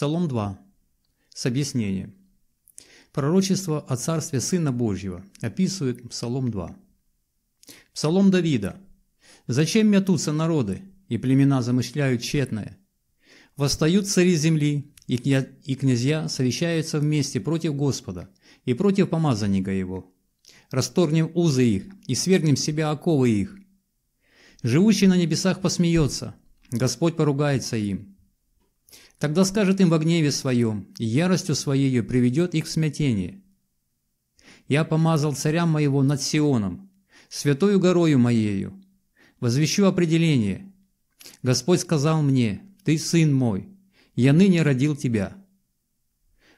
Псалом 2. С объяснением. Пророчество о царстве Сына Божьего описывает Псалом 2. Псалом Давида. «Зачем мятутся народы, и племена замышляют тщетное? Восстают цари земли, и, князья совещаются вместе против Господа и против помазанника его. Расторгнем узы их и свергнем с себя оковы их. Живущий на небесах посмеется, Господь поругается им. Тогда скажет им в гневе своем, и яростью своею приведет их в смятение. «Я помазал царя моего над Сионом, святою горою моею. Возвещу определение. Господь сказал мне, ты сын мой, я ныне родил тебя.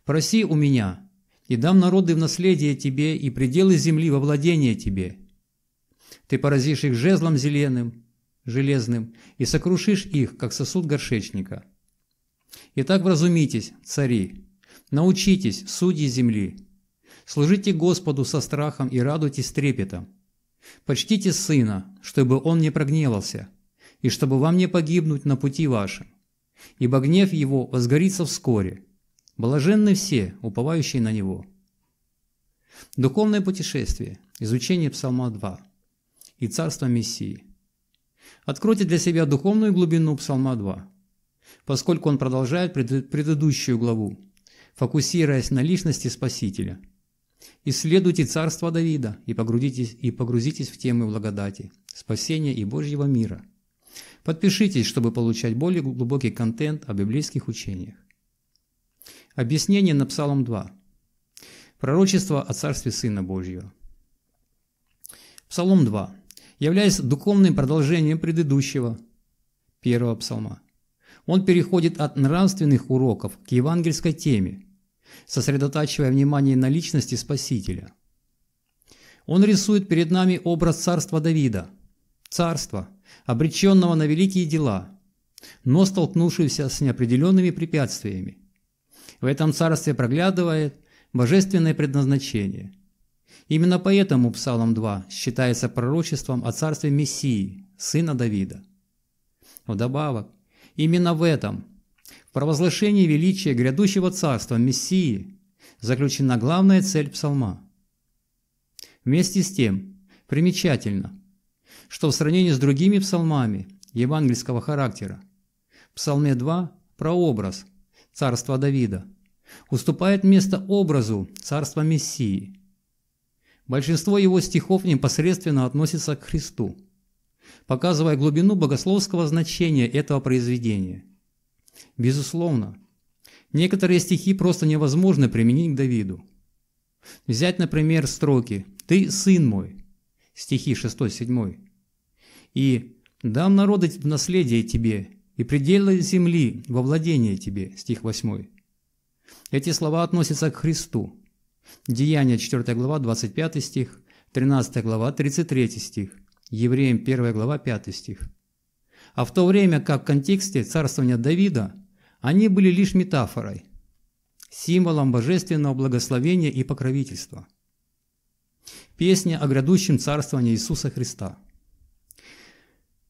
Проси у меня, и дам народы в наследие тебе и пределы земли во владение тебе. Ты поразишь их жезлом зеленым, железным, и сокрушишь их, как сосуд горшечника». Итак, вразумитесь, цари, научитесь, судьи земли, служите Господу со страхом и радуйтесь трепетом. Почтите сына, чтобы он не прогневался, и чтобы вам не погибнуть на пути вашем, ибо гнев его возгорится вскоре. Блаженны все, уповающие на него». Духовное путешествие. Изучение Псалма 2 и Царство Мессии. Откройте для себя духовную глубину Псалма 2 поскольку он продолжает предыдущую главу, фокусируясь на личности Спасителя. «Исследуйте царство Давида и погрузитесь, и погрузитесь в темы благодати, спасения и Божьего мира. Подпишитесь, чтобы получать более глубокий контент о библейских учениях. Объяснение на Псалом 2. Пророчество о Царстве Сына Божьего. Псалом 2. Являясь духовным продолжением предыдущего, первого псалма. Он переходит от нравственных уроков к евангельской теме, сосредотачивая внимание на личности Спасителя. Он рисует перед нами образ царства Давида, царства, обреченного на великие дела, но столкнувшегося с неопределенными препятствиями. В этом царстве проглядывает божественное предназначение. Именно поэтому Псалом 2 считается пророчеством о царстве Мессии, сына Давида. Вдобавок, Именно в этом, в провозглашении величия грядущего царства Мессии, заключена главная цель псалма. Вместе с тем, примечательно, что в сравнении с другими псалмами евангельского характера, в псалме 2 прообраз царства Давида уступает место образу царства Мессии. Большинство его стихов непосредственно относится к Христу – показывая глубину богословского значения этого произведения. Безусловно, некоторые стихи просто невозможно применить к Давиду. Взять, например, строки «Ты сын мой» стихи 6-7 и «Дам народы в наследие тебе и пределы земли во владение тебе» стих 8. Эти слова относятся к Христу. Деяния 4 глава 25 стих, 13 глава 33 стих. Евреям 1 глава 5 стих. А в то время как в контексте царствования Давида они были лишь метафорой, символом божественного благословения и покровительства. Песня о грядущем царствовании Иисуса Христа.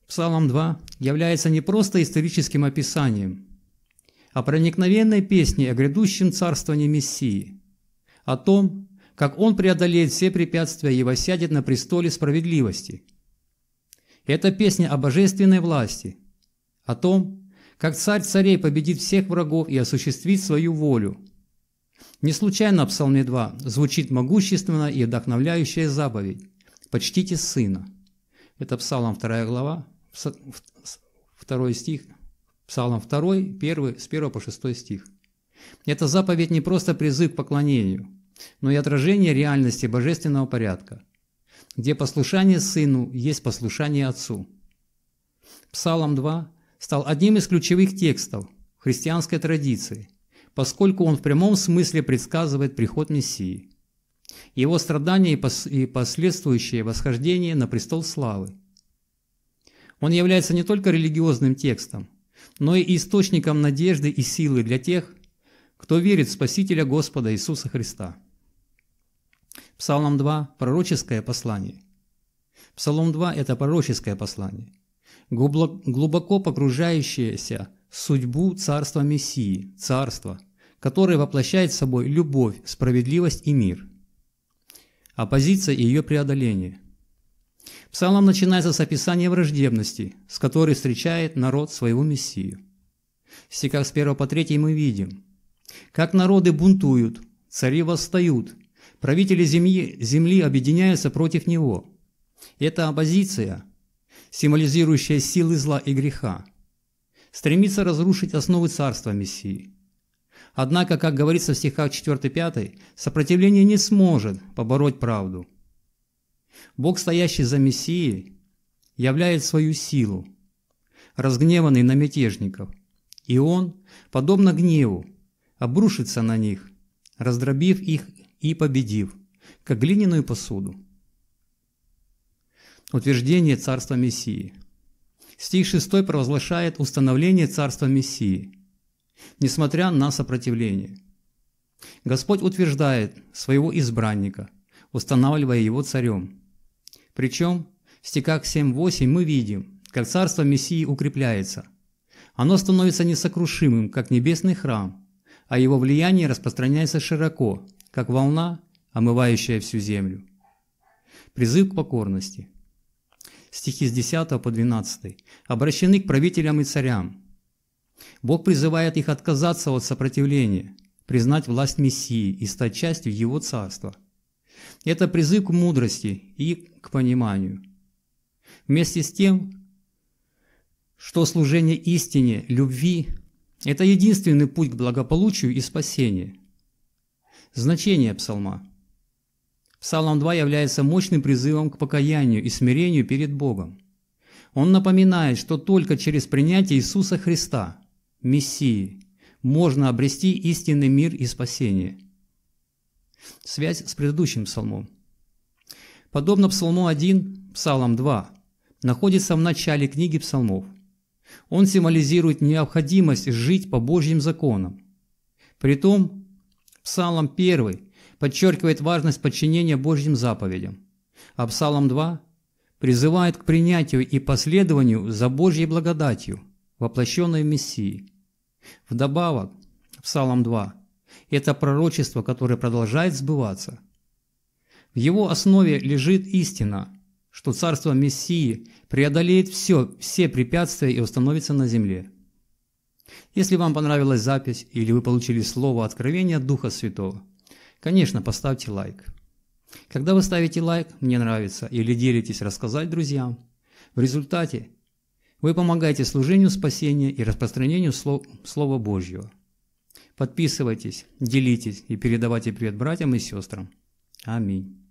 Псалом 2 является не просто историческим описанием, а проникновенной песней о грядущем царствовании Мессии, о том, как Он преодолеет все препятствия и восядет на престоле справедливости – это песня о божественной власти, о том, как царь царей победит всех врагов и осуществит свою волю. Не случайно в Псалме 2 звучит могущественная и вдохновляющая заповедь «Почтите сына». Это Псалом 2 глава, 2 стих, Псалом 2, 1, с 1 по 6 стих. Эта заповедь не просто призыв к поклонению, но и отражение реальности божественного порядка – где послушание Сыну есть послушание Отцу. Псалом 2 стал одним из ключевых текстов христианской традиции, поскольку он в прямом смысле предсказывает приход Мессии, его страдания и последствующее восхождение на престол славы. Он является не только религиозным текстом, но и источником надежды и силы для тех, кто верит в Спасителя Господа Иисуса Христа. Псалом 2 – пророческое послание. Псалом 2 – это пророческое послание, глубоко погружающееся в судьбу царства Мессии, царства, которое воплощает собой любовь, справедливость и мир. Оппозиция и ее преодоление. Псалом начинается с описания враждебности, с которой встречает народ своего Мессию. В стихах с 1 по 3 мы видим, как народы бунтуют, цари восстают – Правители земли, земли объединяются против него. Эта оппозиция, символизирующая силы зла и греха, стремится разрушить основы царства Мессии. Однако, как говорится в стихах 4-5, сопротивление не сможет побороть правду. Бог, стоящий за Мессией, являет свою силу, разгневанный на мятежников, и он, подобно гневу, обрушится на них, раздробив их и победив, как глиняную посуду. Утверждение Царства Мессии. Стих 6 провозглашает установление Царства Мессии, несмотря на сопротивление. Господь утверждает своего избранника, устанавливая его царем. Причем в стихах 7-8 мы видим, как царство Мессии укрепляется. Оно становится несокрушимым, как небесный храм, а его влияние распространяется широко, как волна, омывающая всю землю. Призыв к покорности. Стихи с 10 по 12 обращены к правителям и царям. Бог призывает их отказаться от сопротивления, признать власть Мессии и стать частью Его Царства. Это призыв к мудрости и к пониманию. Вместе с тем, что служение истине, любви – это единственный путь к благополучию и спасению – Значение псалма. Псалом 2 является мощным призывом к покаянию и смирению перед Богом. Он напоминает, что только через принятие Иисуса Христа, Мессии, можно обрести истинный мир и спасение. Связь с предыдущим псалмом. Подобно псалму 1, псалом 2 находится в начале книги псалмов. Он символизирует необходимость жить по Божьим законам. Притом Псалом 1 подчеркивает важность подчинения Божьим заповедям, а Псалом 2 призывает к принятию и последованию за Божьей благодатью, воплощенной в Мессии. Вдобавок, Псалом 2 – это пророчество, которое продолжает сбываться. В его основе лежит истина, что царство Мессии преодолеет все, все препятствия и установится на земле. Если вам понравилась запись или вы получили слово откровения Духа Святого, конечно, поставьте лайк. Когда вы ставите лайк «Мне нравится» или делитесь рассказать друзьям, в результате вы помогаете служению спасения и распространению слов, Слова Божьего. Подписывайтесь, делитесь и передавайте привет братьям и сестрам. Аминь.